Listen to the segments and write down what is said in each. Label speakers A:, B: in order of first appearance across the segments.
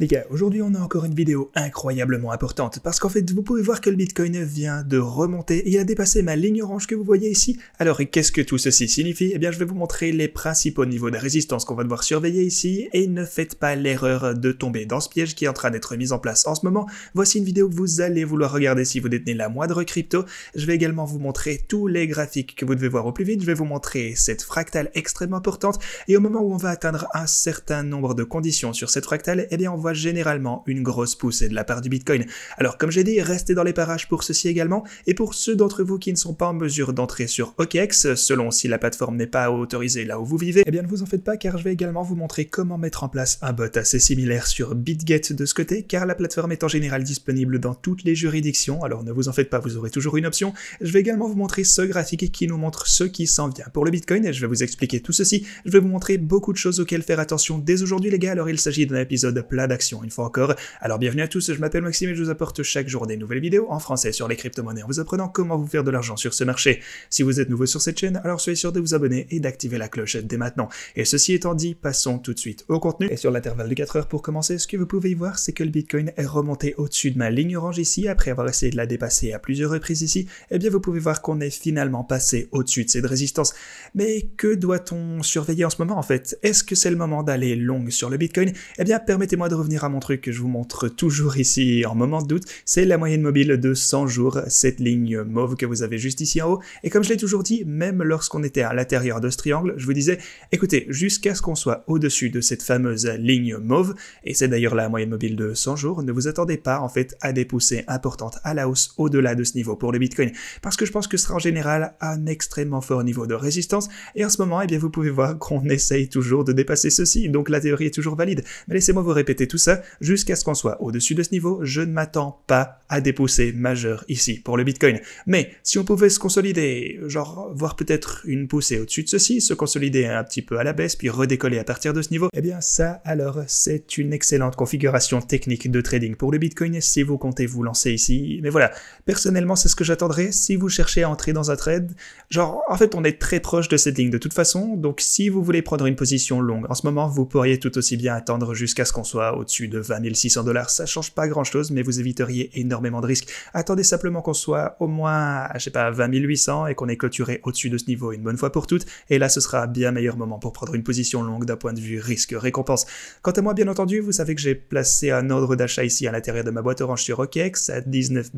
A: Les gars, aujourd'hui on a encore une vidéo incroyablement importante parce qu'en fait vous pouvez voir que le Bitcoin vient de remonter et il a dépassé ma ligne orange que vous voyez ici. Alors qu'est-ce que tout ceci signifie Eh bien je vais vous montrer les principaux niveaux de résistance qu'on va devoir surveiller ici et ne faites pas l'erreur de tomber dans ce piège qui est en train d'être mis en place en ce moment. Voici une vidéo que vous allez vouloir regarder si vous détenez la moindre crypto. Je vais également vous montrer tous les graphiques que vous devez voir au plus vite. Je vais vous montrer cette fractale extrêmement importante et au moment où on va atteindre un certain nombre de conditions sur cette fractale, eh bien on va généralement une grosse poussée de la part du Bitcoin. Alors comme j'ai dit, restez dans les parages pour ceci également, et pour ceux d'entre vous qui ne sont pas en mesure d'entrer sur OKEx, selon si la plateforme n'est pas autorisée là où vous vivez, eh bien ne vous en faites pas car je vais également vous montrer comment mettre en place un bot assez similaire sur BitGet de ce côté, car la plateforme est en général disponible dans toutes les juridictions, alors ne vous en faites pas, vous aurez toujours une option. Je vais également vous montrer ce graphique qui nous montre ce qui s'en vient pour le Bitcoin, et je vais vous expliquer tout ceci, je vais vous montrer beaucoup de choses auxquelles faire attention dès aujourd'hui les gars, alors il s'agit d'un épisode plat une fois encore. Alors bienvenue à tous, je m'appelle Maxime et je vous apporte chaque jour des nouvelles vidéos en français sur les crypto-monnaies en vous apprenant comment vous faire de l'argent sur ce marché. Si vous êtes nouveau sur cette chaîne, alors soyez sûr de vous abonner et d'activer la cloche dès maintenant. Et ceci étant dit, passons tout de suite au contenu. Et sur l'intervalle de 4 heures pour commencer, ce que vous pouvez y voir, c'est que le Bitcoin est remonté au-dessus de ma ligne orange ici, après avoir essayé de la dépasser à plusieurs reprises ici, et eh bien vous pouvez voir qu'on est finalement passé au-dessus de cette résistance. Mais que doit-on surveiller en ce moment en fait Est-ce que c'est le moment d'aller long sur le Bitcoin et eh bien permettez-moi de revenir à mon truc que je vous montre toujours ici en moment de doute, c'est la moyenne mobile de 100 jours, cette ligne mauve que vous avez juste ici en haut. Et comme je l'ai toujours dit, même lorsqu'on était à l'intérieur de ce triangle, je vous disais, écoutez, jusqu'à ce qu'on soit au-dessus de cette fameuse ligne mauve, et c'est d'ailleurs la moyenne mobile de 100 jours, ne vous attendez pas en fait à des poussées importantes à la hausse au-delà de ce niveau pour le Bitcoin, parce que je pense que ce sera en général un extrêmement fort niveau de résistance, et en ce moment, et eh bien, vous pouvez voir qu'on essaye toujours de dépasser ceci, donc la théorie est toujours valide. Mais laissez-moi vous répéter tout ça jusqu'à ce qu'on soit au-dessus de ce niveau. Je ne m'attends pas à des poussées majeures ici pour le Bitcoin. Mais si on pouvait se consolider, genre voir peut-être une poussée au-dessus de ceci, se consolider un petit peu à la baisse, puis redécoller à partir de ce niveau, eh bien ça alors c'est une excellente configuration technique de trading pour le Bitcoin si vous comptez vous lancer ici. Mais voilà, personnellement c'est ce que j'attendrais si vous cherchez à entrer dans un trade. Genre en fait on est très proche de cette ligne de toute façon, donc si vous voulez prendre une position longue en ce moment, vous pourriez tout aussi bien attendre jusqu'à ce qu'on soit au au-dessus de 20 600 dollars, ça change pas grand-chose, mais vous éviteriez énormément de risques. Attendez simplement qu'on soit au moins, je sais pas, 20 800 et qu'on ait clôturé au-dessus de ce niveau une bonne fois pour toutes, et là ce sera bien meilleur moment pour prendre une position longue d'un point de vue risque-récompense. Quant à moi, bien entendu, vous savez que j'ai placé un ordre d'achat ici à l'intérieur de ma boîte orange sur OKEx à 19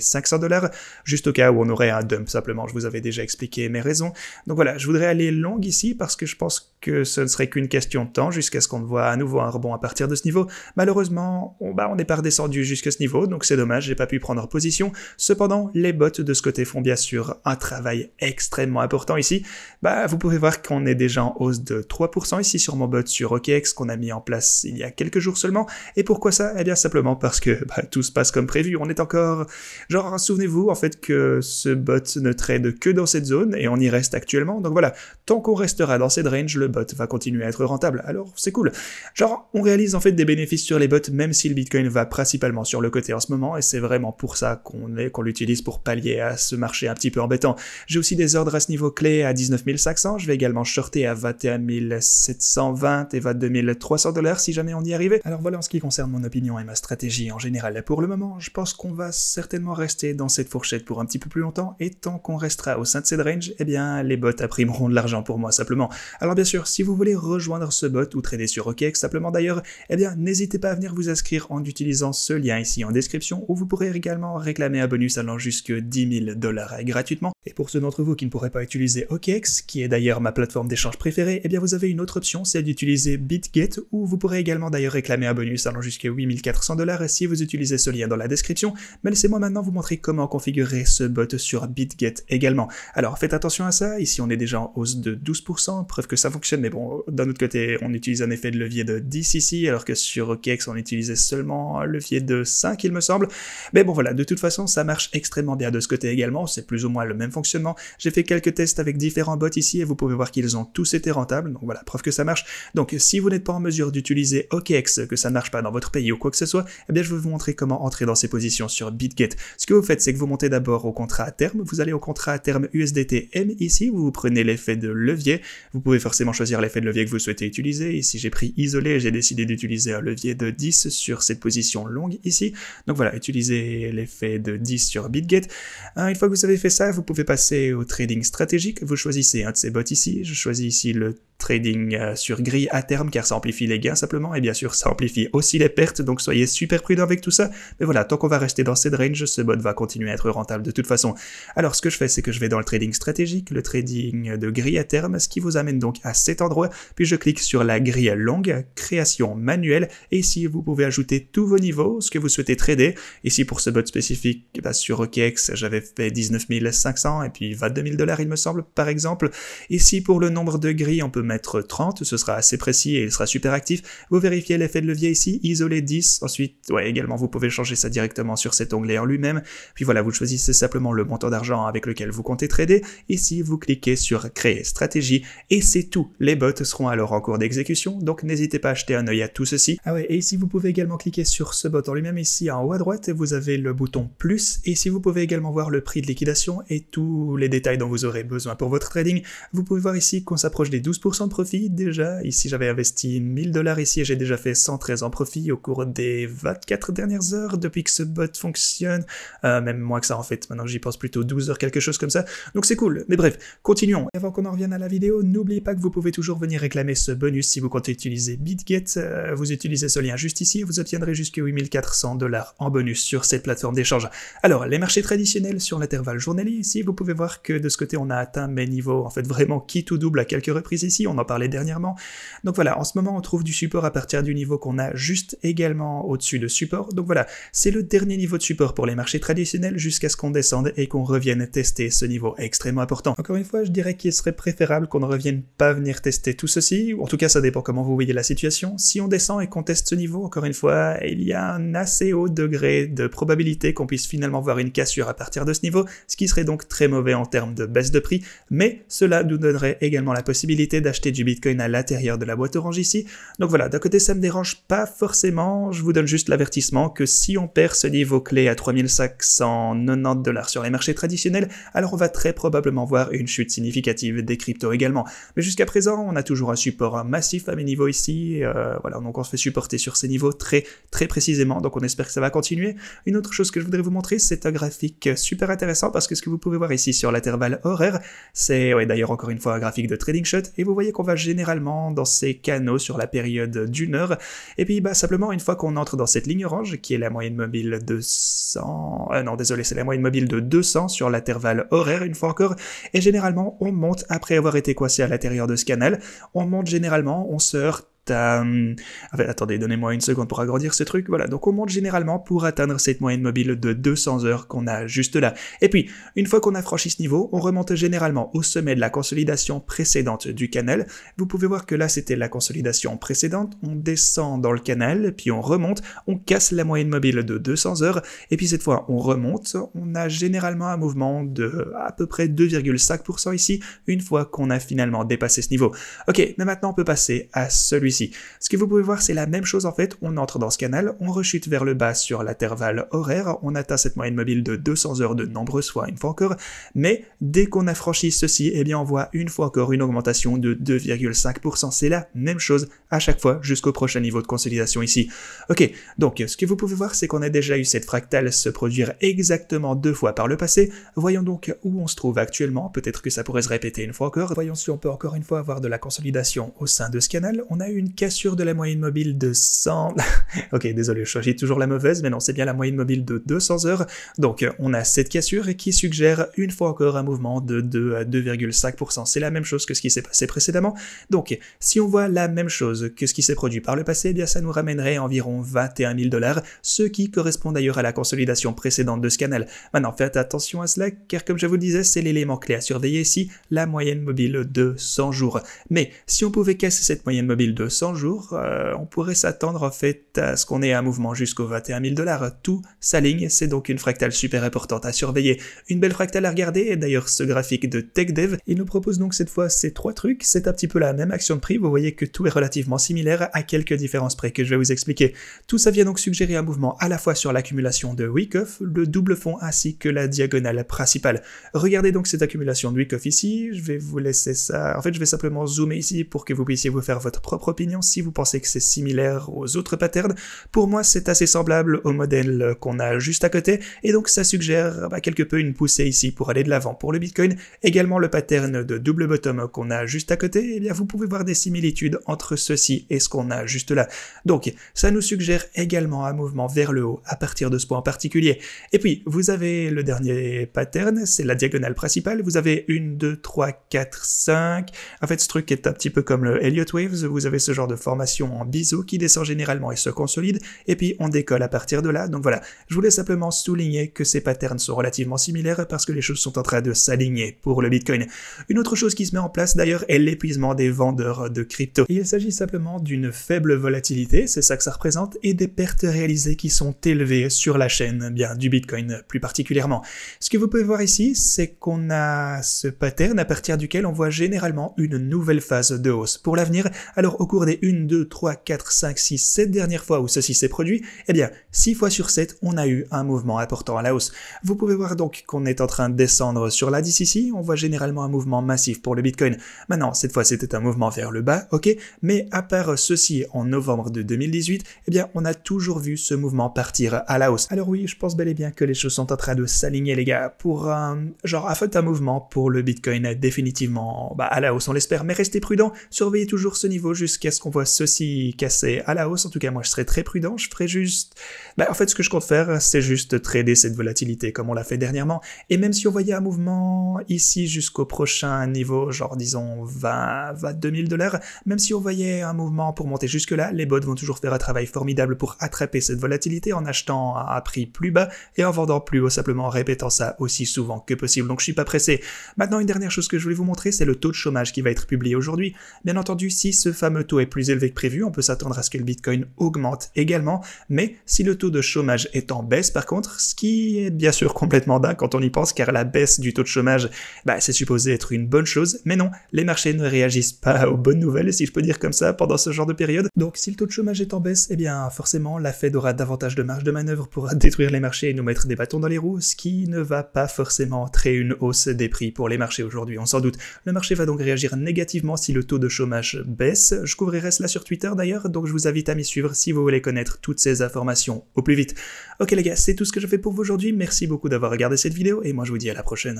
A: 500 dollars, juste au cas où on aurait un dump simplement, je vous avais déjà expliqué mes raisons. Donc voilà, je voudrais aller longue ici parce que je pense que ce ne serait qu'une question de temps jusqu'à ce qu'on voit à nouveau un rebond à partir de ce niveau, Malheureusement, on, bah, on n'est pas redescendu jusqu'à ce niveau, donc c'est dommage, j'ai pas pu prendre position. Cependant, les bots de ce côté font bien sûr un travail extrêmement important ici. Bah, vous pouvez voir qu'on est déjà en hausse de 3% ici sur mon bot sur OKEX qu'on a mis en place il y a quelques jours seulement. Et pourquoi ça Eh bien simplement parce que bah, tout se passe comme prévu. On est encore... Genre, souvenez-vous en fait que ce bot ne trade que dans cette zone et on y reste actuellement. Donc voilà, tant qu'on restera dans cette range, le bot va continuer à être rentable. Alors c'est cool. Genre, on réalise en fait des bénéfices sur les bots, même si le Bitcoin va principalement sur le côté en ce moment, et c'est vraiment pour ça qu'on est qu'on l'utilise pour pallier à ce marché un petit peu embêtant. J'ai aussi des ordres à ce niveau clé à 19 500, je vais également shorter à 21 720 et 22 300 dollars si jamais on y arrivait. Alors voilà en ce qui concerne mon opinion et ma stratégie en général pour le moment, je pense qu'on va certainement rester dans cette fourchette pour un petit peu plus longtemps, et tant qu'on restera au sein de cette range, et eh bien les bots apprimeront de l'argent pour moi simplement. Alors bien sûr, si vous voulez rejoindre ce bot ou trader sur OKX simplement d'ailleurs, et eh bien n'hésitez pas à venir vous inscrire en utilisant ce lien ici en description où vous pourrez également réclamer un bonus allant jusque 10 000 dollars gratuitement. Et pour ceux d'entre vous qui ne pourraient pas utiliser OKEx, qui est d'ailleurs ma plateforme d'échange préférée, eh bien vous avez une autre option, celle d'utiliser BitGet où vous pourrez également d'ailleurs réclamer un bonus allant jusqu'à 8400 dollars si vous utilisez ce lien dans la description. Mais laissez-moi maintenant vous montrer comment configurer ce bot sur BitGet également. Alors faites attention à ça, ici on est déjà en hausse de 12%, preuve que ça fonctionne, mais bon, d'un autre côté on utilise un effet de levier de 10 ici, alors que sur sur OKEx on utilisait seulement un levier de 5 il me semble. Mais bon voilà, de toute façon ça marche extrêmement bien de ce côté également, c'est plus ou moins le même fonctionnement. J'ai fait quelques tests avec différents bots ici et vous pouvez voir qu'ils ont tous été rentables, donc voilà, preuve que ça marche. Donc si vous n'êtes pas en mesure d'utiliser OKEx, que ça ne marche pas dans votre pays ou quoi que ce soit, eh bien je vais vous montrer comment entrer dans ces positions sur BitGet. Ce que vous faites, c'est que vous montez d'abord au contrat à terme, vous allez au contrat à terme USDT-M ici, vous prenez l'effet de levier, vous pouvez forcément choisir l'effet de levier que vous souhaitez utiliser, ici j'ai pris isolé, j'ai décidé d'utiliser de 10 sur cette position longue ici. Donc voilà, utilisez l'effet de 10 sur bitgate hein, une fois que vous avez fait ça, vous pouvez passer au trading stratégique. Vous choisissez un de ces bots ici. Je choisis ici le trading euh, sur grille à terme car ça amplifie les gains simplement et bien sûr ça amplifie aussi les pertes donc soyez super prudent avec tout ça. Mais voilà, tant qu'on va rester dans cette range, ce bot va continuer à être rentable de toute façon. Alors ce que je fais c'est que je vais dans le trading stratégique, le trading de grille à terme, ce qui vous amène donc à cet endroit, puis je clique sur la grille longue, création manuelle et ici vous pouvez ajouter tous vos niveaux, ce que vous souhaitez trader. Ici pour ce bot spécifique, bah, sur OKX j'avais fait 19 500 et puis 22 000 dollars il me semble par exemple. Ici pour le nombre de grilles on peut 30 ce sera assez précis et il sera super actif. Vous vérifiez l'effet de levier ici, isolé 10, ensuite, ouais, également vous pouvez changer ça directement sur cet onglet en lui-même, puis voilà, vous choisissez simplement le montant d'argent avec lequel vous comptez trader, ici vous cliquez sur créer stratégie, et c'est tout, les bots seront alors en cours d'exécution, donc n'hésitez pas à acheter un oeil à tout ceci. Ah ouais, et ici vous pouvez également cliquer sur ce bot en lui-même ici en haut à droite, vous avez le bouton plus, et ici vous pouvez également voir le prix de liquidation et tous les détails dont vous aurez besoin pour votre trading, vous pouvez voir ici qu'on s'approche des 12%, 100% profit déjà. Ici, j'avais investi 1000 dollars ici et j'ai déjà fait 113 en profit au cours des 24 dernières heures depuis que ce bot fonctionne. Euh, même moins que ça en fait. Maintenant, j'y pense plutôt 12 heures, quelque chose comme ça. Donc c'est cool. Mais bref, continuons. avant qu'on en revienne à la vidéo, n'oubliez pas que vous pouvez toujours venir réclamer ce bonus si vous comptez utiliser BitGet. Euh, vous utilisez ce lien juste ici et vous obtiendrez jusqu'à 8400 dollars en bonus sur cette plateforme d'échange. Alors, les marchés traditionnels sur l'intervalle journalier ici, vous pouvez voir que de ce côté, on a atteint mes niveaux. En fait, vraiment qui tout double à quelques reprises ici on en parlait dernièrement. Donc voilà, en ce moment, on trouve du support à partir du niveau qu'on a juste également au-dessus de support. Donc voilà, c'est le dernier niveau de support pour les marchés traditionnels jusqu'à ce qu'on descende et qu'on revienne tester ce niveau extrêmement important. Encore une fois, je dirais qu'il serait préférable qu'on ne revienne pas venir tester tout ceci, en tout cas, ça dépend comment vous voyez la situation. Si on descend et qu'on teste ce niveau, encore une fois, il y a un assez haut degré de probabilité qu'on puisse finalement voir une cassure à partir de ce niveau, ce qui serait donc très mauvais en termes de baisse de prix, mais cela nous donnerait également la possibilité d'acheter acheter du Bitcoin à l'intérieur de la boîte orange ici. Donc voilà, d'un côté ça me dérange pas forcément, je vous donne juste l'avertissement que si on perd ce niveau clé à 3590 dollars sur les marchés traditionnels, alors on va très probablement voir une chute significative des cryptos également. Mais jusqu'à présent, on a toujours un support massif à mes niveaux ici, euh, voilà, donc on se fait supporter sur ces niveaux très très précisément, donc on espère que ça va continuer. Une autre chose que je voudrais vous montrer, c'est un graphique super intéressant parce que ce que vous pouvez voir ici sur l'intervalle horaire, c'est ouais, d'ailleurs encore une fois un graphique de trading shot et vous voyez qu'on va généralement dans ces canaux sur la période d'une heure. Et puis, bah, simplement, une fois qu'on entre dans cette ligne orange, qui est la moyenne mobile de 100, euh, non, désolé, c'est la moyenne mobile de 200 sur l'intervalle horaire, une fois encore. Et généralement, on monte après avoir été coincé à l'intérieur de ce canal. On monte généralement, on se heurte euh, attendez, donnez-moi une seconde pour agrandir ce truc. Voilà, donc on monte généralement pour atteindre cette moyenne mobile de 200 heures qu'on a juste là. Et puis, une fois qu'on a franchi ce niveau, on remonte généralement au sommet de la consolidation précédente du canal. Vous pouvez voir que là, c'était la consolidation précédente. On descend dans le canal, puis on remonte, on casse la moyenne mobile de 200 heures, et puis cette fois, on remonte. On a généralement un mouvement de à peu près 2,5% ici, une fois qu'on a finalement dépassé ce niveau. Ok, mais maintenant on peut passer à celui-ci ce que vous pouvez voir, c'est la même chose en fait. On entre dans ce canal, on rechute vers le bas sur l'intervalle horaire, on atteint cette moyenne mobile de 200 heures de nombreuses fois, une fois encore. Mais dès qu'on a franchi ceci, et eh bien on voit une fois encore une augmentation de 2,5%. C'est la même chose à chaque fois jusqu'au prochain niveau de consolidation ici. Ok, donc ce que vous pouvez voir, c'est qu'on a déjà eu cette fractale se produire exactement deux fois par le passé. Voyons donc où on se trouve actuellement. Peut-être que ça pourrait se répéter une fois encore. Voyons si on peut encore une fois avoir de la consolidation au sein de ce canal. On a eu une cassure de la moyenne mobile de 100. ok, désolé, je choisis toujours la mauvaise, mais non, c'est bien la moyenne mobile de 200 heures. Donc, euh, on a cette cassure qui suggère une fois encore un mouvement de 2 à 2,5%. C'est la même chose que ce qui s'est passé précédemment. Donc, si on voit la même chose que ce qui s'est produit par le passé, eh bien, ça nous ramènerait environ 21 000 dollars, ce qui correspond d'ailleurs à la consolidation précédente de ce canal. Maintenant, faites attention à cela, car comme je vous le disais, c'est l'élément clé à surveiller ici, la moyenne mobile de 100 jours. Mais si on pouvait casser cette moyenne mobile de 100 jours, euh, on pourrait s'attendre en fait à ce qu'on ait un mouvement jusqu'au 21 000 dollars. Tout s'aligne, c'est donc une fractale super importante à surveiller. Une belle fractale à regarder, et d'ailleurs ce graphique de TechDev, il nous propose donc cette fois ces trois trucs, c'est un petit peu la même action de prix, vous voyez que tout est relativement similaire à quelques différences près que je vais vous expliquer. Tout ça vient donc suggérer un mouvement à la fois sur l'accumulation de Wickoff, le double fond ainsi que la diagonale principale. Regardez donc cette accumulation de Wyckoff ici, je vais vous laisser ça, en fait je vais simplement zoomer ici pour que vous puissiez vous faire votre propre si vous pensez que c'est similaire aux autres patterns. Pour moi, c'est assez semblable au modèle qu'on a juste à côté, et donc ça suggère bah, quelque peu une poussée ici pour aller de l'avant pour le Bitcoin. Également le pattern de double bottom qu'on a juste à côté, et eh bien vous pouvez voir des similitudes entre ceci et ce qu'on a juste là. Donc ça nous suggère également un mouvement vers le haut à partir de ce point en particulier. Et puis vous avez le dernier pattern, c'est la diagonale principale, vous avez une, 2, 3, 4, 5. En fait ce truc est un petit peu comme le Elliott Waves, vous avez ce genre de formation en bisous qui descend généralement et se consolide, et puis on décolle à partir de là. Donc voilà, je voulais simplement souligner que ces patterns sont relativement similaires parce que les choses sont en train de s'aligner pour le Bitcoin. Une autre chose qui se met en place d'ailleurs est l'épuisement des vendeurs de crypto. il s'agit simplement d'une faible volatilité, c'est ça que ça représente, et des pertes réalisées qui sont élevées sur la chaîne, bien du Bitcoin plus particulièrement. Ce que vous pouvez voir ici, c'est qu'on a ce pattern à partir duquel on voit généralement une nouvelle phase de hausse. Pour l'avenir, alors au cours des 1, 2, 3, 4, 5, 6, 7 dernières fois où ceci s'est produit, eh bien, 6 fois sur 7, on a eu un mouvement important à la hausse. Vous pouvez voir donc qu'on est en train de descendre sur l'indice ici, on voit généralement un mouvement massif pour le Bitcoin. Maintenant, cette fois, c'était un mouvement vers le bas, ok, mais à part ceci en novembre de 2018, eh bien, on a toujours vu ce mouvement partir à la hausse. Alors oui, je pense bel et bien que les choses sont en train de s'aligner, les gars, pour un, genre, à fait un mouvement pour le Bitcoin définitivement, bah, à la hausse, on l'espère, mais restez prudents, surveillez toujours ce niveau jusqu'à qu'est-ce qu'on voit ceci casser à la hausse En tout cas, moi, je serais très prudent. Je ferais juste... Ben, en fait, ce que je compte faire, c'est juste trader cette volatilité comme on l'a fait dernièrement. Et même si on voyait un mouvement ici jusqu'au prochain niveau, genre disons 20, 22 000 dollars, même si on voyait un mouvement pour monter jusque-là, les bots vont toujours faire un travail formidable pour attraper cette volatilité en achetant à prix plus bas et en vendant plus haut, simplement en répétant ça aussi souvent que possible. Donc je suis pas pressé. Maintenant, une dernière chose que je voulais vous montrer, c'est le taux de chômage qui va être publié aujourd'hui. Bien entendu, si ce fameux taux est plus élevé que prévu, on peut s'attendre à ce que le Bitcoin augmente également, mais si le taux de chômage est en baisse par contre, ce qui est bien sûr complètement dingue quand on y pense, car la baisse du taux de chômage, bah, c'est supposé être une bonne chose, mais non, les marchés ne réagissent pas aux bonnes nouvelles, si je peux dire comme ça, pendant ce genre de période. Donc si le taux de chômage est en baisse, eh bien forcément, la Fed aura davantage de marge de manœuvre pour détruire les marchés et nous mettre des bâtons dans les roues, ce qui ne va pas forcément créer une hausse des prix pour les marchés aujourd'hui, on s'en doute. Le marché va donc réagir négativement si le taux de chômage baisse. Je reste là sur Twitter d'ailleurs, donc je vous invite à m'y suivre si vous voulez connaître toutes ces informations au plus vite. Ok les gars, c'est tout ce que je fais pour vous aujourd'hui, merci beaucoup d'avoir regardé cette vidéo, et moi je vous dis à la prochaine.